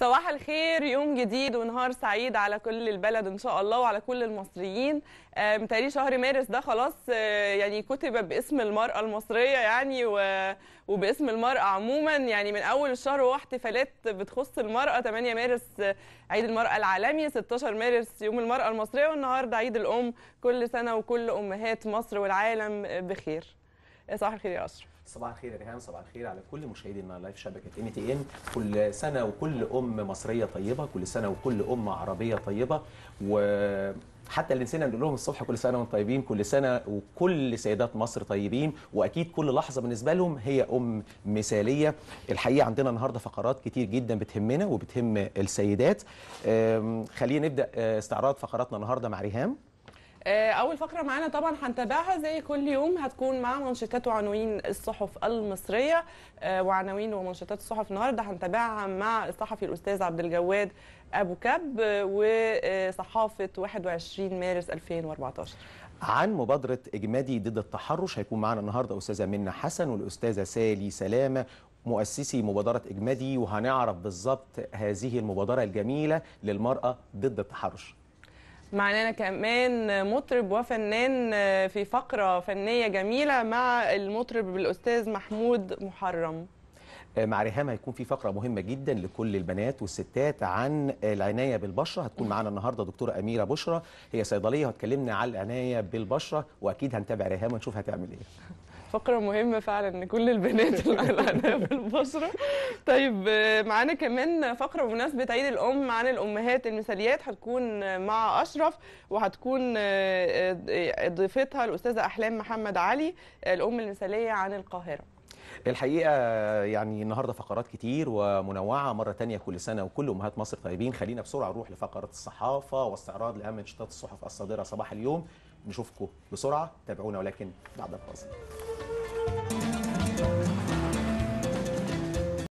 صباح الخير يوم جديد ونهار سعيد على كل البلد ان شاء الله وعلى كل المصريين آه، متهيألي شهر مارس ده خلاص آه، يعني كتب باسم المرأة المصرية يعني وباسم المرأة عموما يعني من أول الشهر هو احتفالات بتخص المرأة 8 مارس عيد المرأة العالمي 16 مارس يوم المرأة المصرية والنهاردة عيد الأم كل سنة وكل أمهات مصر والعالم بخير صباح الخير يا أشرف صباح الخير يا ريهام صباح الخير على كل مشاهدي لايف شبكه ام تي ان كل سنه وكل ام مصريه طيبه كل سنه وكل ام عربيه طيبه و حتى اللي نسينا نقول لهم الصبح كل سنه وانتم طيبين كل سنه وكل سيدات مصر طيبين واكيد كل لحظه بالنسبه لهم هي ام مثاليه الحقيقه عندنا النهارده فقرات كتير جدا بتهمنا وبتهم السيدات خلينا نبدا آه، استعراض فقراتنا النهارده مع ريهام آه، اول فقره معانا طبعا هنتابعها زي كل يوم هتكون مع منشطات وعناوين الصحف المصريه آه، وعناوين ومنشطات الصحف النهارده هنتابعها مع الصحفي الاستاذ عبد الجواد ابو كب وصحافه 21 مارس 2014 عن مبادرة إجمادي ضد التحرش هيكون معنا النهاردة أستاذة منى حسن والأستاذة سالي سلامة مؤسسي مبادرة إجمادي وهنعرف بالظبط هذه المبادرة الجميلة للمرأة ضد التحرش معانا كمان مطرب وفنان في فقرة فنية جميلة مع المطرب الأستاذ محمود محرم آه، مع ريهام هيكون في فقره مهمه جدا لكل البنات والستات عن العنايه بالبشره هتكون معانا النهارده دكتوره اميره بشرى هي صيدليه وهتكلمنا على العنايه بالبشره واكيد هنتابع ريهام ونشوف هتعمل ايه فقرة مهمة فعلا ان كل البنات اللي لعناها في البشرة طيب معانا كمان فقرة بمناسبة عيد الأم عن الأمهات المثاليات هتكون مع أشرف وهتكون آه، آه، ضيفتها الأستاذة أحلام محمد علي الأم المثالية عن القاهرة الحقيقة يعني النهاردة فقرات كتير ومنوعة مرة تانية كل سنة وكل أمهات مصر طيبين خلينا بسرعة نروح لفقرة الصحافة واستعراض لأهم نشاطات الصحف الصادرة صباح اليوم نشوفكم بسرعة تابعونا ولكن بعد الفاصل